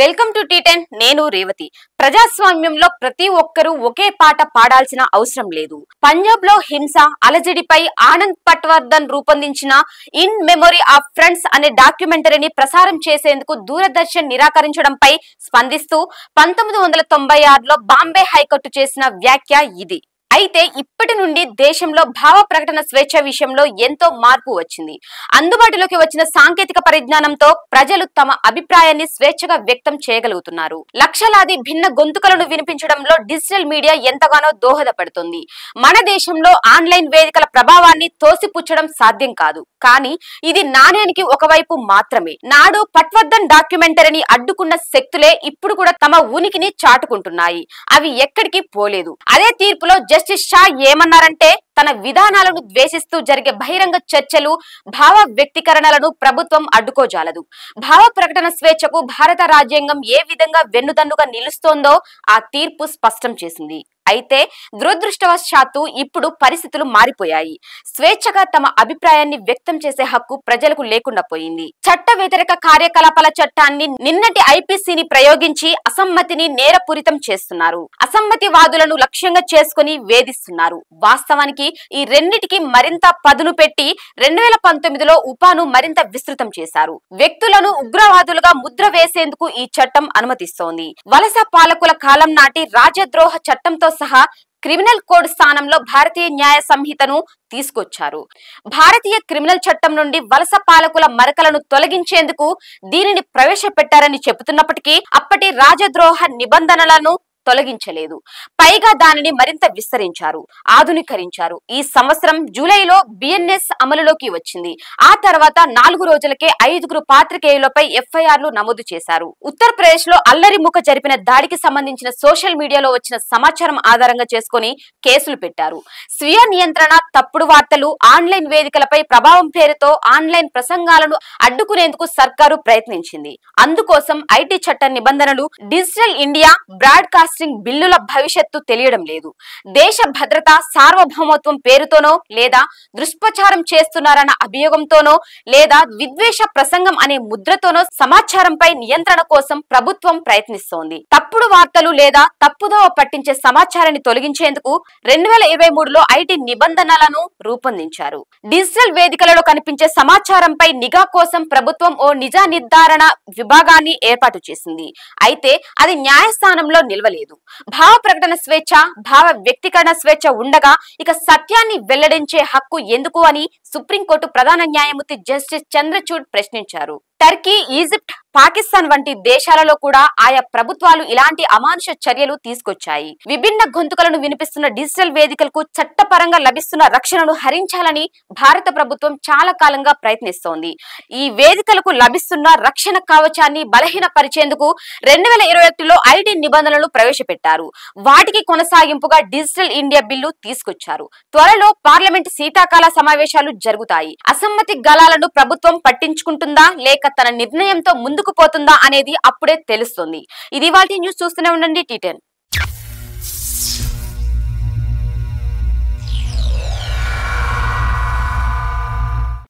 welcome to tea ten నేను రేవతి ప్రజాస్వామ్యంలో ప్రతి ఒక్కరూ ఒకే పాట పాడాల్సిన అవసరం లేదు పంజాబ్ లో హింస అలజడిపై ఆనంద్ పట్వర్ధన్ రూపొందించిన ఇన్ మెమొరీ ఆఫ్ ఫ్రెండ్స్ అనే డాక్యుమెంటరీని ప్రసారం చేసేందుకు దూరదర్శన్ నిరాకరించడంపై స్పందిస్తూ పంతొమ్మిది వందల తొంభై ఆరులో బాంబే హైకోర్టు చేసిన వ్యాఖ్య ఇది అయితే ఇప్పటి నుండి దేశంలో భావ ప్రకటన స్వేచ్ఛ విషయంలో ఎంతో మార్పు వచ్చింది అందుబాటులోకి వచ్చిన సాంకేతిక పరిజ్ఞానంతో ప్రజలు తమ అభిప్రాయాన్ని స్వేచ్ఛగా వ్యక్తం చేయగలుగుతున్నారు లక్షలాది భిన్న గొంతుకలను వినిపించడంలో డిజిటల్ మీడియా ఎంతగానో దోహదపడుతుంది మన దేశంలో ఆన్లైన్ వేదికల ప్రభావాన్ని తోసిపుచ్చడం సాధ్యం కాదు కానీ ఇది నాణ్యానికి ఒకవైపు మాత్రమే నాడు పట్వర్ధన్ డాక్యుమెంటరీని అడ్డుకున్న శక్తులే ఇప్పుడు కూడా తమ ఉనికిని చాటుకుంటున్నాయి అవి ఎక్కడికి పోలేదు అదే తీర్పులో జస్ట్ జస్టిస్ షా ఏమన్నారంటే తన విధానాలను ద్వేషిస్తూ జరిగే బహిరంగ చర్చలు భావ వ్యక్తీకరణలను ప్రభుత్వం అడ్డుకోజాలదు భావ ప్రకటన స్వేచ్ఛకు భారత రాజ్యాంగం ఏ విధంగా వెన్నుదన్నుగా నిలుస్తోందో ఆ తీర్పు స్పష్టం చేసింది అయితే దురదృష్టవశాత్తు ఇప్పుడు పరిస్థితులు మారిపోయాయి స్వేచ్ఛగా తమ అభిప్రాయాన్ని వ్యక్తం చేసే హక్కు ప్రజలకు లేకుండా పోయింది చట్ట వ్యతిరేక కార్యకలాపాల చట్టాన్ని నిన్నటి ఐపీసీని ప్రయోగించి అసమ్మతిని నేరపూరితం చేస్తున్నారు అసమ్మతి వాదులను లక్ష్యంగా చేసుకుని వేధిస్తున్నారు వాస్తవానికి ఈ రెండిటికి మరింత పదును పెట్టి రెండు వేల పంతొమ్మిదిలో ఉపాను మరింత విస్తృతం చేశారు వ్యక్తులను ఉగ్రవాదులుగా ముద్ర వేసేందుకు ఈ చట్టం అనుమతిస్తోంది వలస పాలకుల కాలం నాటి రాజద్రోహ చట్టంతో సహా క్రిమినల్ కోడ్ స్థానంలో భారతీయ న్యాయ సంహితను తీసుకొచ్చారు భారతీయ క్రిమినల్ చట్టం నుండి వలస పాలకుల మరకలను తొలగించేందుకు దీనిని ప్రవేశపెట్టారని చెబుతున్నప్పటికీ అప్పటి రాజద్రోహ నిబంధనలను తొలగించలేదు పైగా దానిని మరింత విస్తరించారు ఆధునీకరించారు ఈ సంవత్సరం జూలైలో బిఎన్ఎస్ అమలులోకి వచ్చింది ఆ తర్వాత నాలుగు రోజులకే ఐదుగురు పాత్రికేయులపై ఎఫ్ఐఆర్లు నమోదు చేశారు ఉత్తరప్రదేశ్ లో అల్లరి ముఖ జరిపిన దాడికి సంబంధించిన సోషల్ మీడియాలో వచ్చిన సమాచారం ఆధారంగా చేసుకుని కేసులు పెట్టారు స్వీయ నియంత్రణ తప్పుడు వార్తలు ఆన్లైన్ వేదికలపై ప్రభావం పేరుతో ఆన్లైన్ ప్రసంగాలను అడ్డుకునేందుకు సర్కారు ప్రయత్నించింది అందుకోసం ఐటీ చట్ట నిబంధనలు డిజిటల్ ఇండియా బ్రాడ్కాస్ట్ టెలికాస్టింగ్ బిల్లుల భవిష్యత్తు తెలియడం లేదు దేశ భద్రత సార్వభౌమత్వం పేరుతోనో లేదా దుష్ప్రచారం చేస్తున్నారన్న అభియోగంతోనో లేదా విద్వేష ప్రసంగం అనే ముద్రతోనో సమాచారంపై నియంత్రణ కోసం ప్రభుత్వం ప్రయత్నిస్తోంది తప్పుడు వార్తలు లేదా తప్పుదోవ పట్టించే సమాచారాన్ని తొలగించేందుకు రెండు వేల ఇరవై మూడులో ఐటీ నిబంధనలను రూపొందించారు డిజిటల్ వేదికలలో కనిపించే సమాచారంపై నిఘా కోసం ప్రభుత్వం ఓ నిజ నిర్ధారణ విభాగాన్ని ఏర్పాటు చేసింది అయితే అది న్యాయస్థానంలో నిల్వలేదు లేదు భావ ప్రకటన స్వేచ్ఛ భావ వ్యక్తీకరణ స్వేచ్ఛ ఉండగా ఇక సత్యాన్ని వెల్లడించే హక్కు ఎందుకు అని సుప్రీంకోర్టు ప్రధాన న్యాయమూర్తి జస్టిస్ చంద్రచూడ్ ప్రశ్నించారు టర్కీ ఈజిప్ట్ పాకిస్తాన్ వంటి దేశాలలో కూడా ఆయా ప్రభుత్వాలు ఇలాంటి అమానుష చర్యలు తీసుకొచ్చాయి విభిన్న గొంతుకలను వినిపిస్తున్న డిజిటల్ వేదికలకు చట్టపరంగా లభిస్తున్న రక్షణను హరించాలని భారత ప్రభుత్వం చాలా కాలంగా ప్రయత్నిస్తోంది ఈ వేదికలకు లభిస్తున్న రక్షణ కవచాన్ని బలహీనపరిచేందుకు రెండు వేల ఇరవై ఒకటిలో ఐటీ నిబంధనలు ప్రవేశపెట్టారు వాటికి కొనసాగింపుగా డిజిటల్ ఇండియా బిల్లు తీసుకొచ్చారు త్వరలో పార్లమెంట్ శీతాకాల సమావేశాలు జరుగుతాయి అసమ్మతి గలాలను ప్రభుత్వం పట్టించుకుంటుందా లేక తన నిర్ణయంతో ముందు ముందుకు పోతుందా అనేది అప్పుడే తెలుస్తుంది ఇది వాటి న్యూస్ చూస్తూనే ఉండండి టీటెన్